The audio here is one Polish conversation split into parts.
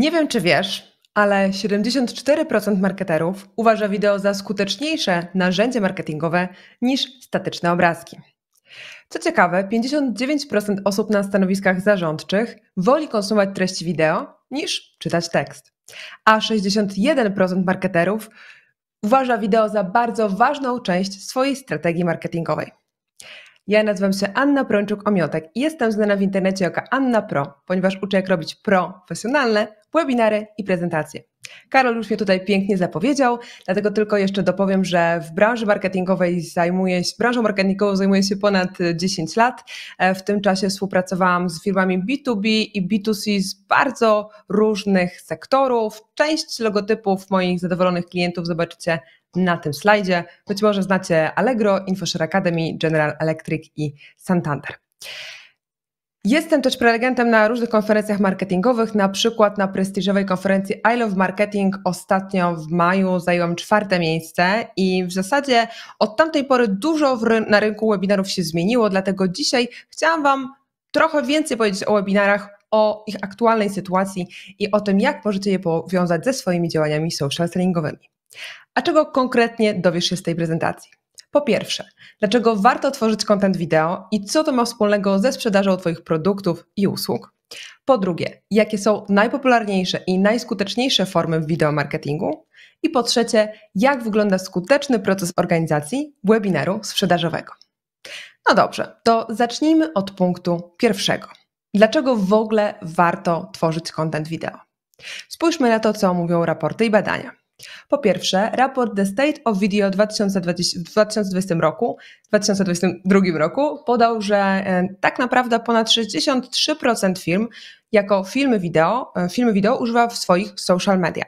Nie wiem, czy wiesz, ale 74% marketerów uważa wideo za skuteczniejsze narzędzie marketingowe niż statyczne obrazki. Co ciekawe, 59% osób na stanowiskach zarządczych woli konsumować treści wideo niż czytać tekst, a 61% marketerów uważa wideo za bardzo ważną część swojej strategii marketingowej. Ja nazywam się Anna Prączuk-Omiotek i jestem znana w internecie jako Anna Pro, ponieważ uczę jak robić profesjonalne webinary i prezentacje. Karol już mnie tutaj pięknie zapowiedział, dlatego tylko jeszcze dopowiem, że w branży marketingowej zajmuję się, branżą marketingową zajmuję się ponad 10 e, lat. E, w tym czasie współpracowałam z firmami B2B i B2C z bardzo różnych sektorów. Część logotypów moich zadowolonych klientów zobaczycie na tym slajdzie. Być może znacie Allegro, InfoShare Academy, General Electric i Santander. Jestem też prelegentem na różnych konferencjach marketingowych, na przykład na prestiżowej konferencji I Love Marketing ostatnio w maju zajęłam czwarte miejsce i w zasadzie od tamtej pory dużo ry na rynku webinarów się zmieniło, dlatego dzisiaj chciałam Wam trochę więcej powiedzieć o webinarach, o ich aktualnej sytuacji i o tym, jak możecie je powiązać ze swoimi działaniami social sellingowymi. A czego konkretnie dowiesz się z tej prezentacji? Po pierwsze, dlaczego warto tworzyć content wideo i co to ma wspólnego ze sprzedażą Twoich produktów i usług. Po drugie, jakie są najpopularniejsze i najskuteczniejsze formy w marketingu I po trzecie, jak wygląda skuteczny proces organizacji webinaru sprzedażowego. No dobrze, to zacznijmy od punktu pierwszego. Dlaczego w ogóle warto tworzyć content wideo? Spójrzmy na to, co mówią raporty i badania. Po pierwsze, raport The State of Video 2020, w 2020 roku, 2022 roku podał, że e, tak naprawdę ponad 63% firm jako filmy wideo, e, filmy wideo używa w swoich social media.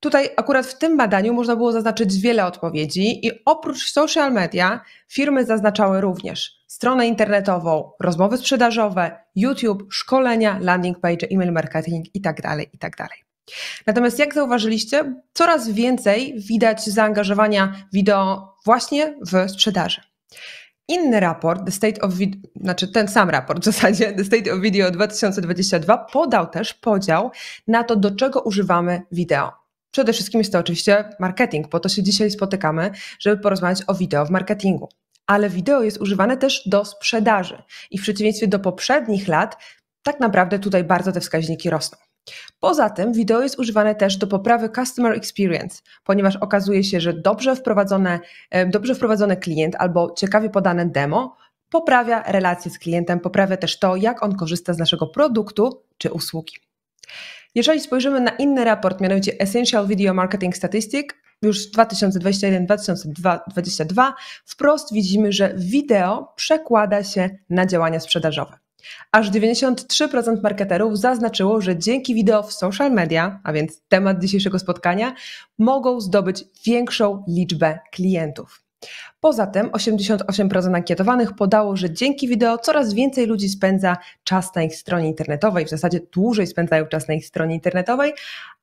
Tutaj akurat w tym badaniu można było zaznaczyć wiele odpowiedzi i oprócz social media firmy zaznaczały również stronę internetową, rozmowy sprzedażowe, YouTube, szkolenia, landing page, e-mail marketing itd., tak itd. Tak Natomiast jak zauważyliście, coraz więcej widać zaangażowania wideo właśnie w sprzedaży. Inny raport, The State of Video, znaczy ten sam raport w zasadzie, The State of Video 2022, podał też podział na to, do czego używamy wideo. Przede wszystkim jest to oczywiście marketing, po to się dzisiaj spotykamy, żeby porozmawiać o wideo w marketingu. Ale wideo jest używane też do sprzedaży i w przeciwieństwie do poprzednich lat, tak naprawdę tutaj bardzo te wskaźniki rosną. Poza tym wideo jest używane też do poprawy customer experience, ponieważ okazuje się, że dobrze, wprowadzone, e, dobrze wprowadzony klient albo ciekawie podane demo poprawia relacje z klientem, poprawia też to, jak on korzysta z naszego produktu czy usługi. Jeżeli spojrzymy na inny raport, mianowicie Essential Video Marketing Statistics, już 2021-2022, wprost widzimy, że wideo przekłada się na działania sprzedażowe. Aż 93% marketerów zaznaczyło, że dzięki wideo w social media, a więc temat dzisiejszego spotkania, mogą zdobyć większą liczbę klientów. Poza tym 88% ankietowanych podało, że dzięki wideo coraz więcej ludzi spędza czas na ich stronie internetowej, w zasadzie dłużej spędzają czas na ich stronie internetowej,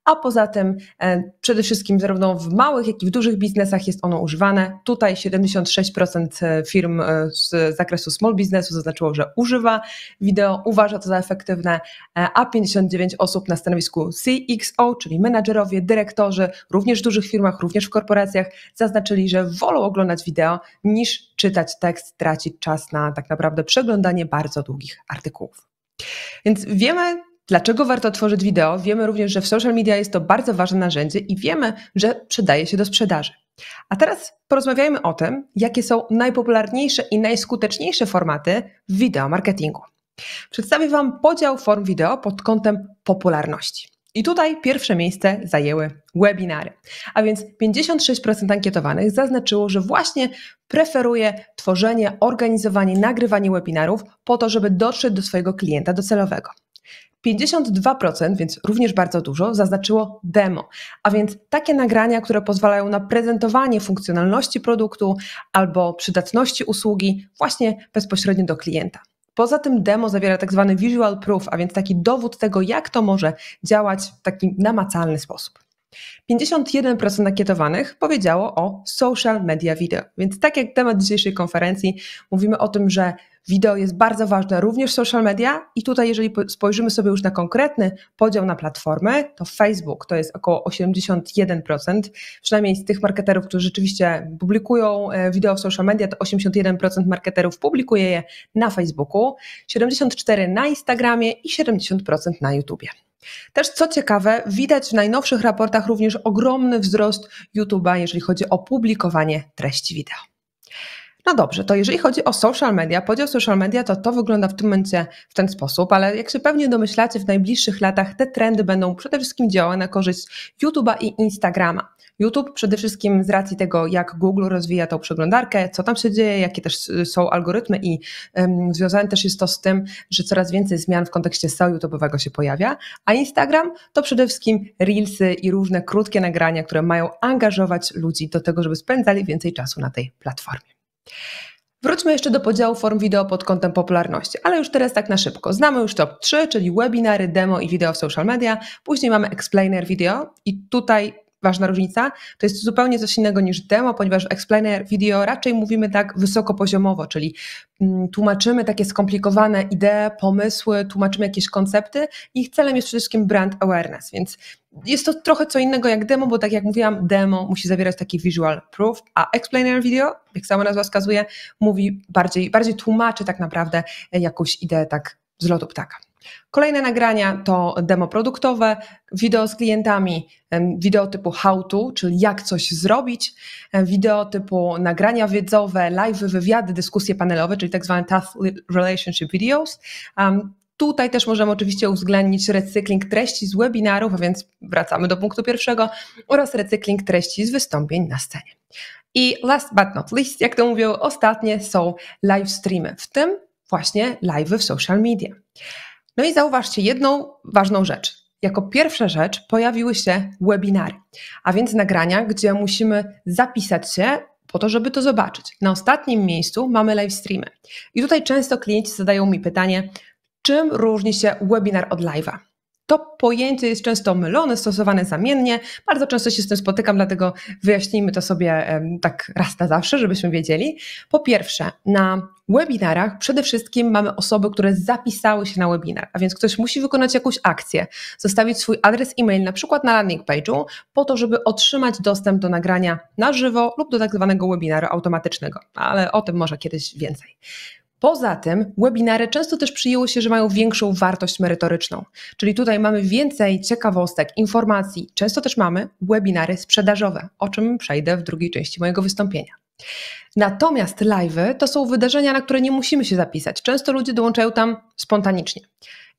a poza tym e, przede wszystkim zarówno w małych, jak i w dużych biznesach jest ono używane. Tutaj 76% e, firm e, z zakresu small biznesu zaznaczyło, że używa wideo, uważa to za efektywne, a 59 osób na stanowisku CXO, czyli menadżerowie, dyrektorzy, również w dużych firmach, również w korporacjach zaznaczyli, że wolą oglądać wideo wideo, niż czytać tekst, tracić czas na tak naprawdę przeglądanie bardzo długich artykułów. Więc wiemy, Dlaczego warto tworzyć wideo? Wiemy również, że w social media jest to bardzo ważne narzędzie i wiemy, że przydaje się do sprzedaży. A teraz porozmawiajmy o tym, jakie są najpopularniejsze i najskuteczniejsze formaty w wideo marketingu. Przedstawię Wam podział form wideo pod kątem popularności. I tutaj pierwsze miejsce zajęły webinary. A więc 56% ankietowanych zaznaczyło, że właśnie preferuje tworzenie, organizowanie, nagrywanie webinarów po to, żeby dotrzeć do swojego klienta docelowego. 52%, więc również bardzo dużo, zaznaczyło demo, a więc takie nagrania, które pozwalają na prezentowanie funkcjonalności produktu albo przydatności usługi właśnie bezpośrednio do klienta. Poza tym demo zawiera tak zwany visual proof, a więc taki dowód tego, jak to może działać w taki namacalny sposób. 51% nakietowanych powiedziało o social media video. Więc tak jak temat dzisiejszej konferencji, mówimy o tym, że Wideo jest bardzo ważne, również social media i tutaj jeżeli spojrzymy sobie już na konkretny podział na platformę, to Facebook to jest około 81%, przynajmniej z tych marketerów, którzy rzeczywiście publikują e, wideo w social media, to 81% marketerów publikuje je na Facebooku, 74% na Instagramie i 70% na YouTubie. Też co ciekawe, widać w najnowszych raportach również ogromny wzrost YouTube'a, jeżeli chodzi o publikowanie treści wideo. No dobrze, to jeżeli chodzi o social media, podział social media, to to wygląda w tym momencie w ten sposób, ale jak się pewnie domyślacie, w najbliższych latach te trendy będą przede wszystkim działały na korzyść YouTube'a i Instagrama. YouTube przede wszystkim z racji tego, jak Google rozwija tą przeglądarkę, co tam się dzieje, jakie też y, są algorytmy i um, związane też jest to z tym, że coraz więcej zmian w kontekście SEO YouTube'owego się pojawia, a Instagram to przede wszystkim reelsy i różne krótkie nagrania, które mają angażować ludzi do tego, żeby spędzali więcej czasu na tej platformie. Wróćmy jeszcze do podziału form wideo pod kątem popularności, ale już teraz tak na szybko. Znamy już top 3, czyli webinary, demo i wideo w social media. Później mamy explainer video i tutaj ważna różnica. To jest zupełnie coś innego niż demo, ponieważ w explainer video raczej mówimy tak wysokopoziomowo, czyli mm, tłumaczymy takie skomplikowane idee, pomysły, tłumaczymy jakieś koncepty. Ich celem jest przede wszystkim brand awareness, więc jest to trochę co innego jak demo, bo tak jak mówiłam, demo musi zawierać taki visual proof, a explainer video, jak sama nazwa wskazuje, mówi bardziej, bardziej tłumaczy tak naprawdę e, jakąś ideę tak z lotu ptaka. Kolejne nagrania to demo produktowe, wideo z klientami, wideo typu how to, czyli jak coś zrobić, wideo typu nagrania wiedzowe, live, wywiady, dyskusje panelowe, czyli tak zwane task relationship videos. Um, Tutaj też możemy oczywiście uwzględnić recykling treści z webinarów, a więc wracamy do punktu pierwszego, oraz recykling treści z wystąpień na scenie. I last but not least, jak to mówią, ostatnie są live streamy, w tym właśnie live w social media. No i zauważcie jedną ważną rzecz. Jako pierwsza rzecz pojawiły się webinary, a więc nagrania, gdzie musimy zapisać się po to, żeby to zobaczyć. Na ostatnim miejscu mamy live streamy. I tutaj często klienci zadają mi pytanie, czym różni się webinar od live'a? To pojęcie jest często mylone, stosowane zamiennie. Bardzo często się z tym spotykam, dlatego wyjaśnijmy to sobie tak raz na zawsze, żebyśmy wiedzieli. Po pierwsze, na webinarach przede wszystkim mamy osoby, które zapisały się na webinar, a więc ktoś musi wykonać jakąś akcję, zostawić swój adres e-mail na przykład na landing page'u, po to, żeby otrzymać dostęp do nagrania na żywo lub do tak zwanego webinaru automatycznego, ale o tym może kiedyś więcej. Poza tym webinary często też przyjęło się, że mają większą wartość merytoryczną, czyli tutaj mamy więcej ciekawostek, informacji. Często też mamy webinary sprzedażowe, o czym przejdę w drugiej części mojego wystąpienia. Natomiast live to są wydarzenia, na które nie musimy się zapisać. Często ludzie dołączają tam spontanicznie.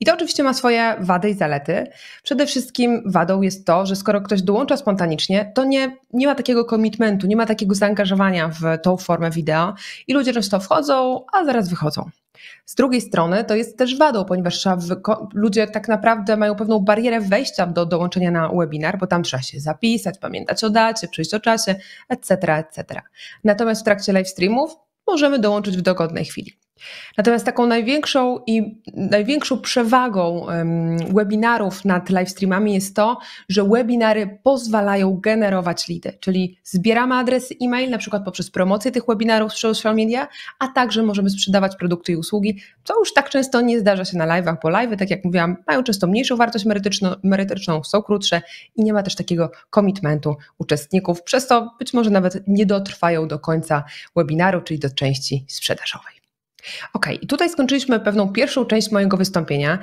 I to oczywiście ma swoje wady i zalety. Przede wszystkim wadą jest to, że skoro ktoś dołącza spontanicznie, to nie, nie ma takiego komitmentu, nie ma takiego zaangażowania w tą formę wideo i ludzie często wchodzą, a zaraz wychodzą. Z drugiej strony to jest też wadą, ponieważ ludzie tak naprawdę mają pewną barierę wejścia do dołączenia na webinar, bo tam trzeba się zapisać, pamiętać o dacie, przyjść o czasie, etc., etc. Natomiast w trakcie live streamów możemy dołączyć w dogodnej chwili. Natomiast taką największą i największą przewagą webinarów nad livestreamami jest to, że webinary pozwalają generować leady, czyli zbieramy adresy e-mail na przykład poprzez promocję tych webinarów w social media, a także możemy sprzedawać produkty i usługi, co już tak często nie zdarza się na live'ach, bo live'y, tak jak mówiłam, mają często mniejszą wartość merytoryczną, merytoryczną są krótsze i nie ma też takiego komitmentu uczestników, przez to być może nawet nie dotrwają do końca webinaru, czyli do części sprzedażowej. Okej, okay. tutaj skończyliśmy pewną pierwszą część mojego wystąpienia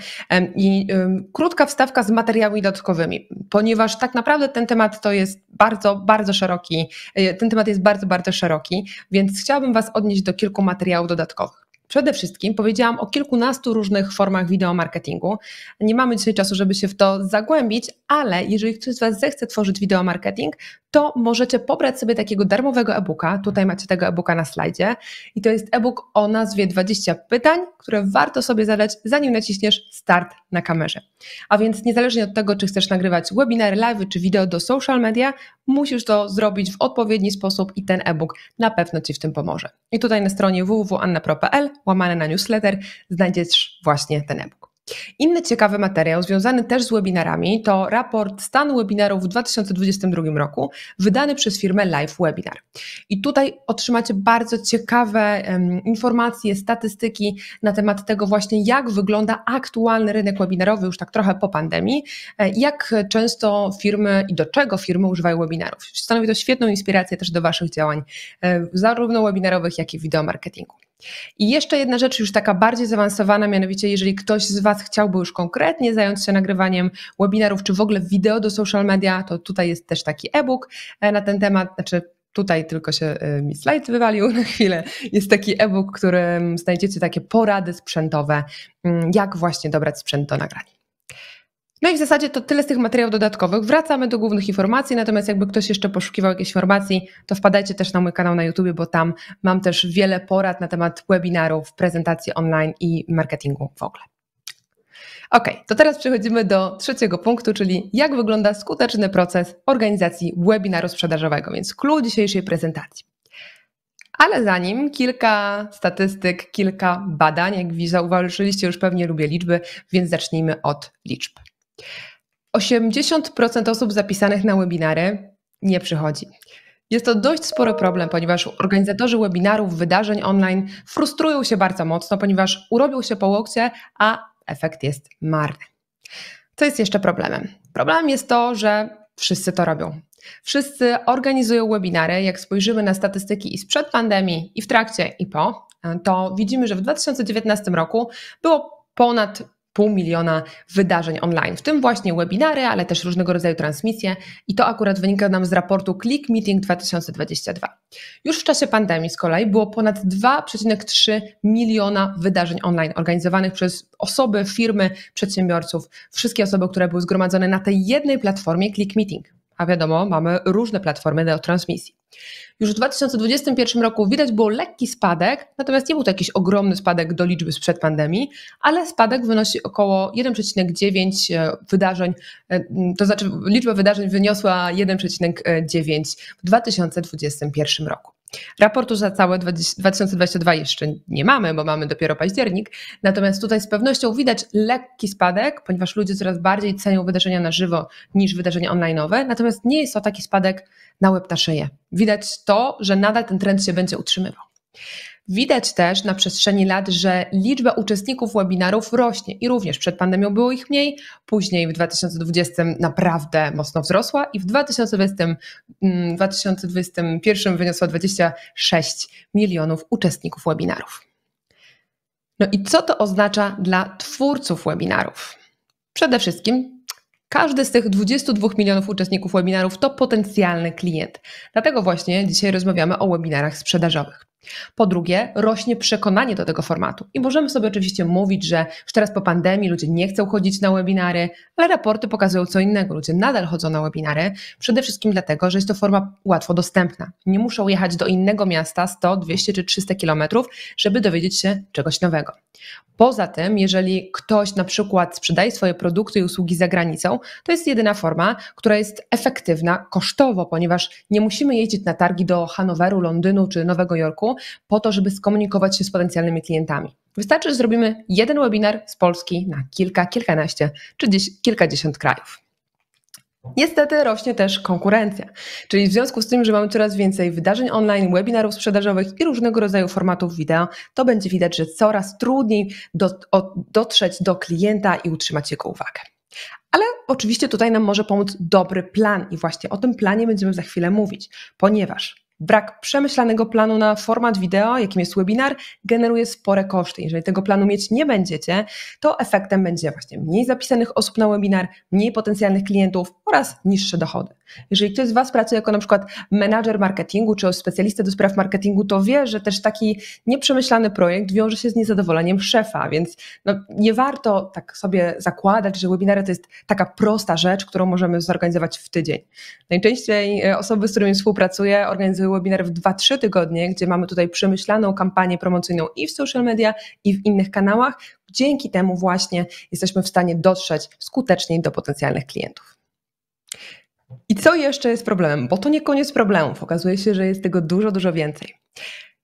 i krótka wstawka z materiałami dodatkowymi, ponieważ tak naprawdę ten temat to jest bardzo, bardzo szeroki, e, ten temat jest bardzo, bardzo szeroki, więc chciałabym Was odnieść do kilku materiałów dodatkowych. Przede wszystkim powiedziałam o kilkunastu różnych formach wideomarketingu. Nie mamy dzisiaj czasu, żeby się w to zagłębić, ale jeżeli ktoś z Was zechce tworzyć wideomarketing, to możecie pobrać sobie takiego darmowego e-booka. Tutaj macie tego e-booka na slajdzie. I to jest e-book o nazwie 20 pytań, które warto sobie zadać, zanim naciśniesz start na kamerze. A więc niezależnie od tego, czy chcesz nagrywać webinary, live czy wideo do social media, musisz to zrobić w odpowiedni sposób i ten e-book na pewno Ci w tym pomoże. I tutaj na stronie www.annapro.pl łamane na newsletter, znajdziesz właśnie ten e-book. Inny ciekawy materiał związany też z webinarami to raport Stan webinarów w 2022 roku, wydany przez firmę Live Webinar. I tutaj otrzymacie bardzo ciekawe um, informacje, statystyki na temat tego właśnie, jak wygląda aktualny rynek webinarowy, już tak trochę po pandemii, e, jak często firmy i do czego firmy używają webinarów. Stanowi to świetną inspirację też do Waszych działań, e, zarówno webinarowych, jak i wideomarketingu. I jeszcze jedna rzecz, już taka bardziej zaawansowana, mianowicie, jeżeli ktoś z Was chciałby już konkretnie zająć się nagrywaniem webinarów, czy w ogóle wideo do social media, to tutaj jest też taki e-book e, na ten temat, znaczy Tutaj tylko się e, mi slajd wywalił na chwilę. Jest taki e-book, w którym znajdziecie takie porady sprzętowe, mm, jak właśnie dobrać sprzęt do nagrania. No i w zasadzie to tyle z tych materiałów dodatkowych. Wracamy do głównych informacji, natomiast jakby ktoś jeszcze poszukiwał jakiejś informacji, to wpadajcie też na mój kanał na YouTube, bo tam mam też wiele porad na temat webinarów, prezentacji online i marketingu w ogóle. Ok, to teraz przechodzimy do trzeciego punktu, czyli jak wygląda skuteczny proces organizacji webinaru sprzedażowego, więc clue dzisiejszej prezentacji. Ale zanim kilka statystyk, kilka badań, jak zauważyliście, już pewnie lubię liczby, więc zacznijmy od liczb. 80% osób zapisanych na webinary nie przychodzi. Jest to dość spory problem, ponieważ organizatorzy webinarów, wydarzeń online frustrują się bardzo mocno, ponieważ urobią się po łokcie, a efekt jest marny. Co jest jeszcze problemem? Problemem jest to, że wszyscy to robią. Wszyscy organizują webinary. Jak spojrzymy na statystyki i sprzed pandemii, i w trakcie, i po, to widzimy, że w 2019 roku było ponad pół miliona wydarzeń online, w tym właśnie webinary, ale też różnego rodzaju transmisje i to akurat wynika nam z raportu Click Meeting 2022. Już w czasie pandemii z kolei było ponad 2,3 miliona wydarzeń online organizowanych przez osoby, firmy, przedsiębiorców, wszystkie osoby, które były zgromadzone na tej jednej platformie Click Meeting. A wiadomo, mamy różne platformy do transmisji. Już w 2021 roku widać było lekki spadek, natomiast nie był to jakiś ogromny spadek do liczby sprzed pandemii, ale spadek wynosi około 1,9 e, wydarzeń, e, to znaczy liczba wydarzeń wyniosła 1,9 e, w 2021 roku. Raportu za całe 2022 jeszcze nie mamy, bo mamy dopiero październik, natomiast tutaj z pewnością widać lekki spadek, ponieważ ludzie coraz bardziej cenią wydarzenia na żywo niż wydarzenia online. natomiast nie jest to taki spadek na łeb na szyję. Widać to, że nadal ten trend się będzie utrzymywał. Widać też na przestrzeni lat, że liczba uczestników webinarów rośnie i również przed pandemią było ich mniej, później w 2020 naprawdę mocno wzrosła i w 2020, 2021 mm, wyniosła 26 milionów uczestników webinarów. No i co to oznacza dla twórców webinarów? Przede wszystkim każdy z tych 22 milionów uczestników webinarów to potencjalny klient. Dlatego właśnie dzisiaj rozmawiamy o webinarach sprzedażowych. Po drugie, rośnie przekonanie do tego formatu. I możemy sobie oczywiście mówić, że już teraz po pandemii ludzie nie chcą chodzić na webinary, ale raporty pokazują co innego. Ludzie nadal chodzą na webinary, przede wszystkim dlatego, że jest to forma łatwo dostępna. Nie muszą jechać do innego miasta 100, 200 czy 300 kilometrów, żeby dowiedzieć się czegoś nowego. Poza tym, jeżeli ktoś na przykład sprzedaje swoje produkty i usługi za granicą, to jest jedyna forma, która jest efektywna kosztowo, ponieważ nie musimy jeździć na targi do Hanoweru, Londynu czy Nowego Jorku, po to, żeby skomunikować się z potencjalnymi klientami. Wystarczy, że zrobimy jeden webinar z Polski na kilka, kilkanaście czy gdzieś kilkadziesiąt krajów. Niestety rośnie też konkurencja, czyli w związku z tym, że mamy coraz więcej wydarzeń online, webinarów sprzedażowych i różnego rodzaju formatów wideo, to będzie widać, że coraz trudniej dotrzeć do klienta i utrzymać jego uwagę. Ale oczywiście tutaj nam może pomóc dobry plan i właśnie o tym planie będziemy za chwilę mówić, ponieważ Brak przemyślanego planu na format wideo, jakim jest webinar, generuje spore koszty. Jeżeli tego planu mieć nie będziecie, to efektem będzie właśnie mniej zapisanych osób na webinar, mniej potencjalnych klientów oraz niższe dochody. Jeżeli ktoś z Was pracuje jako na przykład menadżer marketingu czy specjalista do spraw marketingu, to wie, że też taki nieprzemyślany projekt wiąże się z niezadowoleniem szefa, więc no, nie warto tak sobie zakładać, że webinar to jest taka prosta rzecz, którą możemy zorganizować w tydzień. Najczęściej e, osoby, z którymi współpracuję, organizują webinar w 2-3 tygodnie, gdzie mamy tutaj przemyślaną kampanię promocyjną i w social media, i w innych kanałach. Dzięki temu właśnie jesteśmy w stanie dotrzeć skuteczniej do potencjalnych klientów. I co jeszcze jest problemem? Bo to nie koniec problemów. Okazuje się, że jest tego dużo, dużo więcej.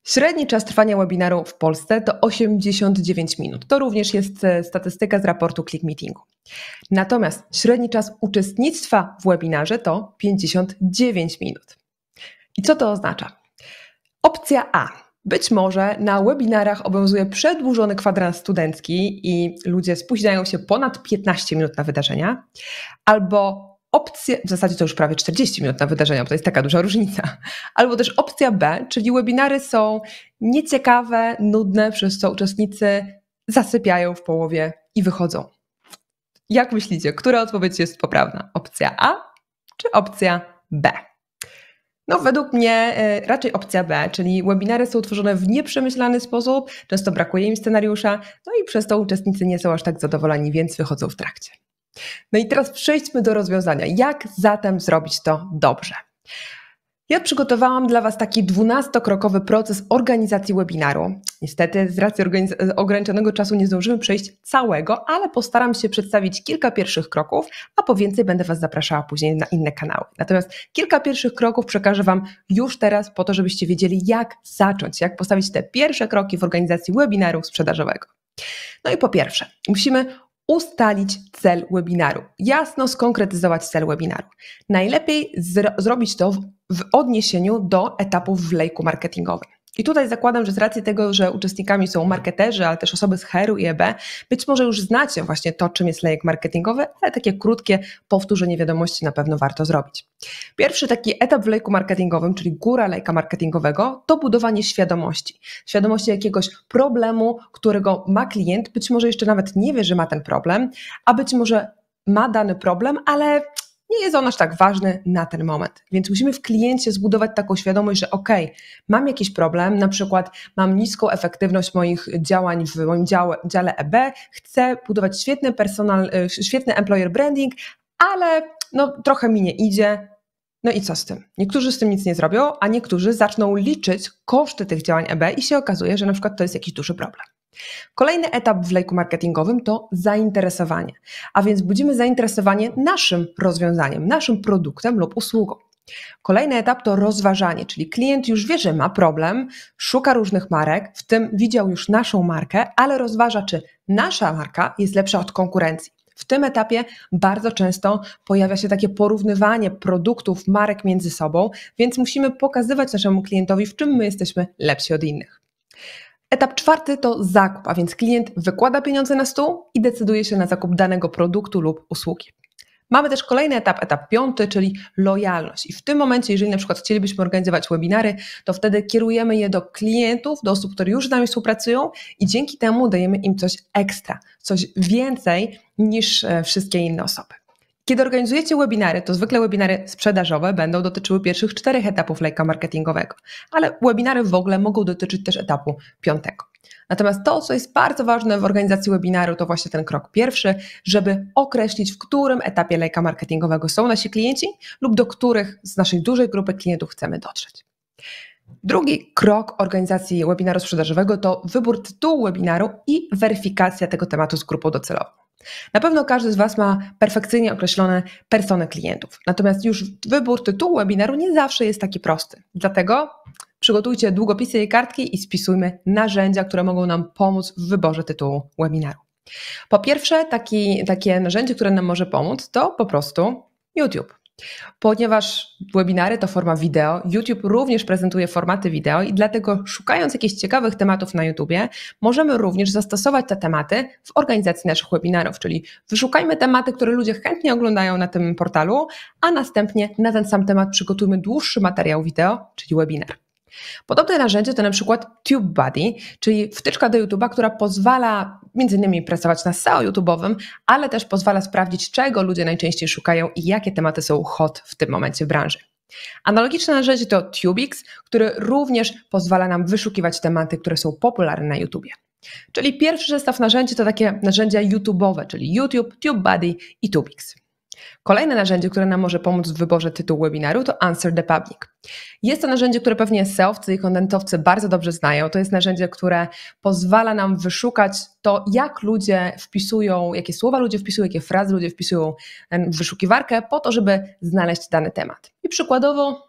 Średni czas trwania webinaru w Polsce to 89 minut. To również jest e, statystyka z raportu Click Meetingu. Natomiast średni czas uczestnictwa w webinarze to 59 minut. I co to oznacza? Opcja A. Być może na webinarach obowiązuje przedłużony kwadrans studencki i ludzie spóźniają się ponad 15 minut na wydarzenia, albo opcja, w zasadzie to już prawie 40 minut na wydarzenia, bo to jest taka duża różnica, albo też opcja B, czyli webinary są nieciekawe, nudne, przez co uczestnicy zasypiają w połowie i wychodzą. Jak myślicie, która odpowiedź jest poprawna? Opcja A czy opcja B? No, według mnie e, raczej opcja B, czyli webinary są tworzone w nieprzemyślany sposób, często brakuje im scenariusza, no i przez to uczestnicy nie są aż tak zadowoleni, więc wychodzą w trakcie. No i teraz przejdźmy do rozwiązania. Jak zatem zrobić to dobrze? Ja przygotowałam dla Was taki dwunastokrokowy proces organizacji webinaru. Niestety z racji ograniczonego czasu nie zdążymy przejść całego, ale postaram się przedstawić kilka pierwszych kroków, a po więcej będę Was zapraszała później na inne kanały. Natomiast kilka pierwszych kroków przekażę Wam już teraz po to, żebyście wiedzieli jak zacząć, jak postawić te pierwsze kroki w organizacji webinaru sprzedażowego. No i po pierwsze, musimy ustalić cel webinaru, jasno skonkretyzować cel webinaru. Najlepiej zro zrobić to w, w odniesieniu do etapów w lejku marketingowym. I tutaj zakładam, że z racji tego, że uczestnikami są marketerzy, ale też osoby z HR-u i EB, być może już znacie właśnie to, czym jest lejek marketingowy, ale takie krótkie powtórzenie wiadomości na pewno warto zrobić. Pierwszy taki etap w lejku marketingowym, czyli góra lejka marketingowego, to budowanie świadomości. Świadomości jakiegoś problemu, którego ma klient, być może jeszcze nawet nie wie, że ma ten problem, a być może ma dany problem, ale nie jest on aż tak ważny na ten moment. Więc musimy w kliencie zbudować taką świadomość, że ok, mam jakiś problem, na przykład mam niską efektywność moich działań w moim dziale, dziale EB, chcę budować świetny personal, y, świetny employer branding, ale no, trochę mi nie idzie, no i co z tym? Niektórzy z tym nic nie zrobią, a niektórzy zaczną liczyć koszty tych działań EB i się okazuje, że na przykład to jest jakiś duży problem. Kolejny etap w lejku marketingowym to zainteresowanie, a więc budzimy zainteresowanie naszym rozwiązaniem, naszym produktem lub usługą. Kolejny etap to rozważanie, czyli klient już wie, że ma problem, szuka różnych marek, w tym widział już naszą markę, ale rozważa, czy nasza marka jest lepsza od konkurencji. W tym etapie bardzo często pojawia się takie porównywanie produktów, marek między sobą, więc musimy pokazywać naszemu klientowi, w czym my jesteśmy lepsi od innych. Etap czwarty to zakup, a więc klient wykłada pieniądze na stół i decyduje się na zakup danego produktu lub usługi. Mamy też kolejny etap, etap piąty, czyli lojalność. I w tym momencie, jeżeli na przykład chcielibyśmy organizować webinary, to wtedy kierujemy je do klientów, do osób, które już z nami współpracują i dzięki temu dajemy im coś ekstra, coś więcej niż e, wszystkie inne osoby. Kiedy organizujecie webinary, to zwykle webinary sprzedażowe będą dotyczyły pierwszych czterech etapów lejka marketingowego, ale webinary w ogóle mogą dotyczyć też etapu piątego. Natomiast to, co jest bardzo ważne w organizacji webinaru, to właśnie ten krok pierwszy, żeby określić, w którym etapie lejka marketingowego są nasi klienci lub do których z naszej dużej grupy klientów chcemy dotrzeć. Drugi krok organizacji webinaru sprzedażowego to wybór tytułu webinaru i weryfikacja tego tematu z grupą docelową. Na pewno każdy z Was ma perfekcyjnie określone persony klientów, natomiast już wybór tytułu webinaru nie zawsze jest taki prosty. Dlatego przygotujcie długopisy i kartki i spisujmy narzędzia, które mogą nam pomóc w wyborze tytułu webinaru. Po pierwsze, taki, takie narzędzie, które nam może pomóc, to po prostu YouTube. Ponieważ webinary to forma wideo, YouTube również prezentuje formaty wideo i dlatego szukając jakichś ciekawych tematów na YouTubie, możemy również zastosować te tematy w organizacji naszych webinarów, czyli wyszukajmy tematy, które ludzie chętnie oglądają na tym portalu, a następnie na ten sam temat przygotujmy dłuższy materiał wideo, czyli webinar. Podobne narzędzie to na przykład TubeBuddy, czyli wtyczka do YouTube'a, która pozwala między innymi pracować na SEO YouTube'owym, ale też pozwala sprawdzić, czego ludzie najczęściej szukają i jakie tematy są hot w tym momencie w branży. Analogiczne narzędzie to Tubix, który również pozwala nam wyszukiwać tematy, które są popularne na YouTubie. Czyli pierwszy zestaw narzędzi to takie narzędzia YouTube'owe, czyli YouTube, TubeBuddy i Tubix. Kolejne narzędzie, które nam może pomóc w wyborze tytułu webinaru to Answer the Public. Jest to narzędzie, które pewnie seowcy i kontentowcy bardzo dobrze znają. To jest narzędzie, które pozwala nam wyszukać to, jak ludzie wpisują, jakie słowa ludzie wpisują, jakie frazy ludzie wpisują w wyszukiwarkę po to, żeby znaleźć dany temat. I przykładowo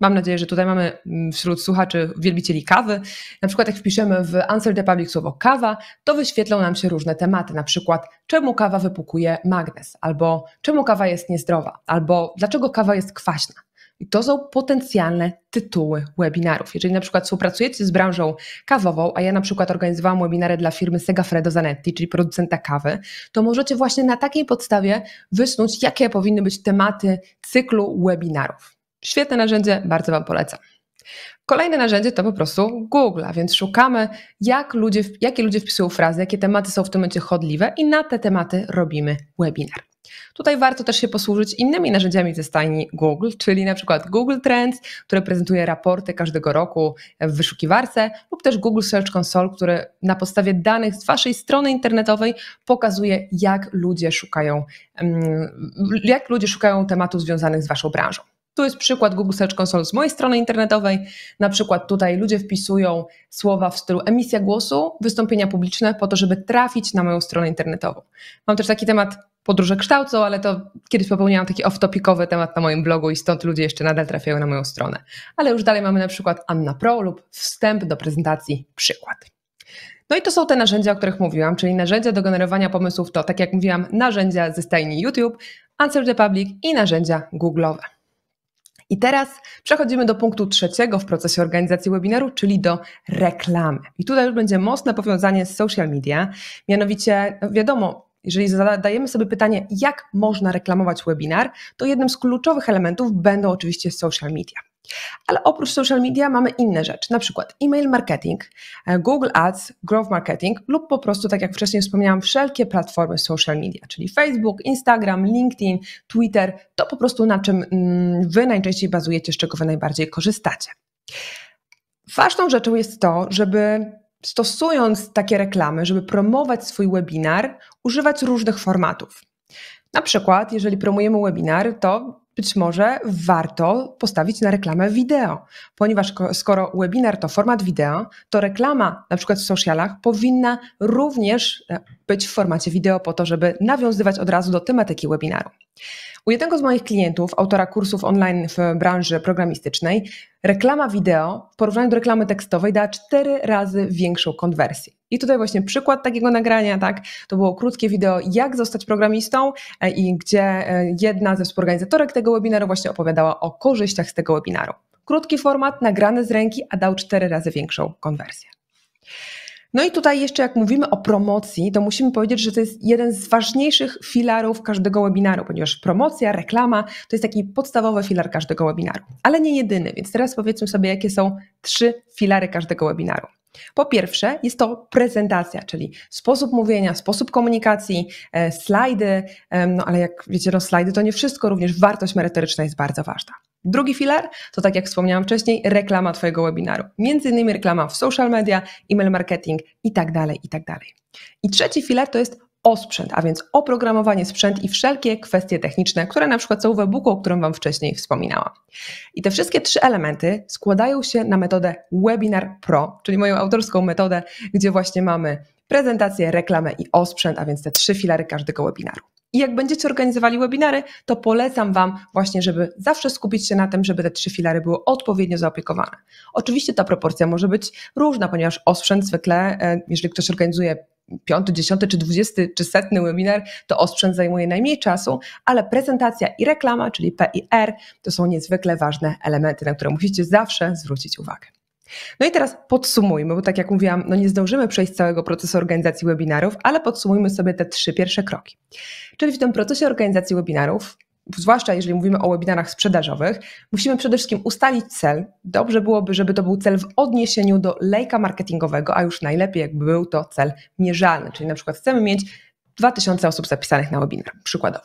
Mam nadzieję, że tutaj mamy mm, wśród słuchaczy wielbicieli kawy. Na przykład jak wpiszemy w Answer the Public słowo kawa, to wyświetlą nam się różne tematy, na przykład czemu kawa wypukuje magnes, albo czemu kawa jest niezdrowa, albo dlaczego kawa jest kwaśna. I to są potencjalne tytuły webinarów. Jeżeli na przykład współpracujecie z branżą kawową, a ja na przykład organizowałam webinary dla firmy Segafredo Zanetti, czyli producenta kawy, to możecie właśnie na takiej podstawie wysnuć, jakie powinny być tematy cyklu webinarów. Świetne narzędzie, bardzo Wam polecam. Kolejne narzędzie to po prostu Google, a więc szukamy, jak ludzie, jakie ludzie wpisują frazy, jakie tematy są w tym momencie chodliwe i na te tematy robimy webinar. Tutaj warto też się posłużyć innymi narzędziami ze stajni Google, czyli na przykład Google Trends, które prezentuje raporty każdego roku w wyszukiwarce, lub też Google Search Console, który na podstawie danych z Waszej strony internetowej pokazuje, jak ludzie szukają, mm, jak ludzie szukają tematów związanych z Waszą branżą. Tu jest przykład Google Search Console z mojej strony internetowej. Na przykład tutaj ludzie wpisują słowa w stylu emisja głosu, wystąpienia publiczne, po to, żeby trafić na moją stronę internetową. Mam też taki temat podróże kształcą, ale to kiedyś popełniłam taki off-topicowy temat na moim blogu i stąd ludzie jeszcze nadal trafiają na moją stronę. Ale już dalej mamy na przykład Anna Pro lub wstęp do prezentacji przykład. No i to są te narzędzia, o których mówiłam, czyli narzędzia do generowania pomysłów to, tak jak mówiłam, narzędzia ze stajni YouTube, Answer the Public i narzędzia Google'owe. I teraz przechodzimy do punktu trzeciego w procesie organizacji webinaru, czyli do reklamy. I tutaj już będzie mocne powiązanie z social media. Mianowicie, no wiadomo, jeżeli zadajemy sobie pytanie, jak można reklamować webinar, to jednym z kluczowych elementów będą oczywiście social media. Ale oprócz social media mamy inne rzeczy, na przykład e-mail marketing, e, Google Ads, Growth Marketing lub po prostu, tak jak wcześniej wspomniałam, wszelkie platformy social media, czyli Facebook, Instagram, LinkedIn, Twitter, to po prostu na czym mm, Wy najczęściej bazujecie, z czego Wy najbardziej korzystacie. Ważną rzeczą jest to, żeby stosując takie reklamy, żeby promować swój webinar, używać różnych formatów. Na przykład, jeżeli promujemy webinar, to być może warto postawić na reklamę wideo, ponieważ skoro webinar to format wideo, to reklama na przykład w socialach powinna również e, być w formacie wideo po to, żeby nawiązywać od razu do tematyki webinaru. U jednego z moich klientów, autora kursów online w branży programistycznej, reklama wideo w porównaniu do reklamy tekstowej da cztery razy większą konwersję. I tutaj właśnie przykład takiego nagrania, tak? To było krótkie wideo, jak zostać programistą, e, i gdzie e, jedna ze współorganizatorek tego tego webinaru właśnie opowiadała o korzyściach z tego webinaru. Krótki format, nagrany z ręki, a dał cztery razy większą konwersję. No i tutaj jeszcze jak mówimy o promocji, to musimy powiedzieć, że to jest jeden z ważniejszych filarów każdego webinaru, ponieważ promocja, reklama to jest taki podstawowy filar każdego webinaru, ale nie jedyny, więc teraz powiedzmy sobie, jakie są trzy filary każdego webinaru. Po pierwsze, jest to prezentacja, czyli sposób mówienia, sposób komunikacji, e, slajdy, e, no ale jak wiecie, no slajdy to nie wszystko, również wartość merytoryczna jest bardzo ważna. Drugi filar to, tak jak wspomniałam wcześniej, reklama Twojego webinaru. Między innymi reklama w social media, e-mail marketing i tak dalej, i tak dalej. I trzeci filar to jest o sprzęt, a więc oprogramowanie, sprzęt i wszelkie kwestie techniczne, które na przykład są w e-booku, o którym Wam wcześniej wspominałam. I te wszystkie trzy elementy składają się na metodę Webinar Pro, czyli moją autorską metodę, gdzie właśnie mamy prezentację, reklamę i osprzęt, a więc te trzy filary każdego webinaru. I jak będziecie organizowali webinary, to polecam Wam właśnie, żeby zawsze skupić się na tym, żeby te trzy filary były odpowiednio zaopiekowane. Oczywiście ta proporcja może być różna, ponieważ osprzęt zwykle, e, jeżeli ktoś organizuje piąty, dziesiąty, czy dwudziesty, czy setny webinar, to osprzęt zajmuje najmniej czasu, ale prezentacja i reklama, czyli P i R, to są niezwykle ważne elementy, na które musicie zawsze zwrócić uwagę. No i teraz podsumujmy, bo tak jak mówiłam, no nie zdążymy przejść całego procesu organizacji webinarów, ale podsumujmy sobie te trzy pierwsze kroki. Czyli w tym procesie organizacji webinarów zwłaszcza jeżeli mówimy o webinarach sprzedażowych, musimy przede wszystkim ustalić cel. Dobrze byłoby, żeby to był cel w odniesieniu do lejka marketingowego, a już najlepiej, jakby był to cel mierzalny, czyli na przykład chcemy mieć 2000 osób zapisanych na webinar, przykładowo.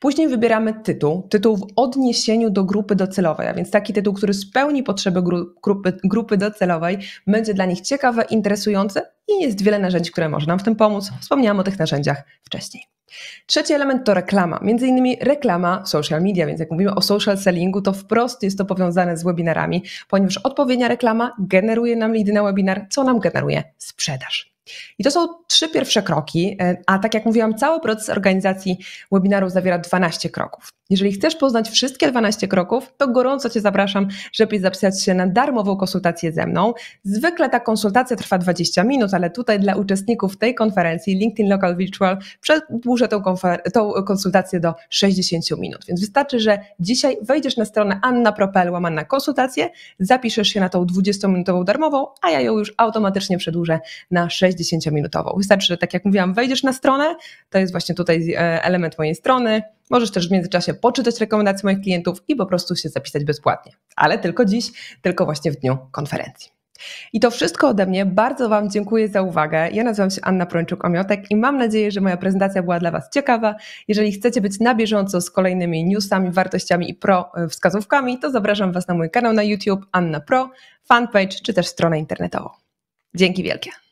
Później wybieramy tytuł, tytuł w odniesieniu do grupy docelowej, a więc taki tytuł, który spełni potrzeby grupy, grupy docelowej, będzie dla nich ciekawy, interesujący i jest wiele narzędzi, które może nam w tym pomóc. Wspomniałam o tych narzędziach wcześniej. Trzeci element to reklama, między innymi reklama social media, więc jak mówimy o social sellingu, to wprost jest to powiązane z webinarami, ponieważ odpowiednia reklama generuje nam lidy na webinar, co nam generuje sprzedaż. I to są trzy pierwsze kroki, e, a tak jak mówiłam, cały proces organizacji webinarów zawiera 12 kroków. Jeżeli chcesz poznać wszystkie 12 kroków, to gorąco Cię zapraszam, żeby zapisać się na darmową konsultację ze mną. Zwykle ta konsultacja trwa 20 minut, ale tutaj dla uczestników tej konferencji LinkedIn Local Virtual przedłużę tą, tą konsultację do 60 minut. Więc wystarczy, że dzisiaj wejdziesz na stronę Anna Propel, łamana konsultacje, zapiszesz się na tą 20-minutową darmową, a ja ją już automatycznie przedłużę na 60 10 Wystarczy, że tak jak mówiłam, wejdziesz na stronę, to jest właśnie tutaj e, element mojej strony. Możesz też w międzyczasie poczytać rekomendacje moich klientów i po prostu się zapisać bezpłatnie, ale tylko dziś, tylko właśnie w dniu konferencji. I to wszystko ode mnie. Bardzo Wam dziękuję za uwagę. Ja nazywam się Anna Prończuk-Omiotek i mam nadzieję, że moja prezentacja była dla Was ciekawa. Jeżeli chcecie być na bieżąco z kolejnymi newsami, wartościami i pro e, wskazówkami, to zapraszam Was na mój kanał na YouTube Anna Pro, fanpage czy też stronę internetową. Dzięki wielkie.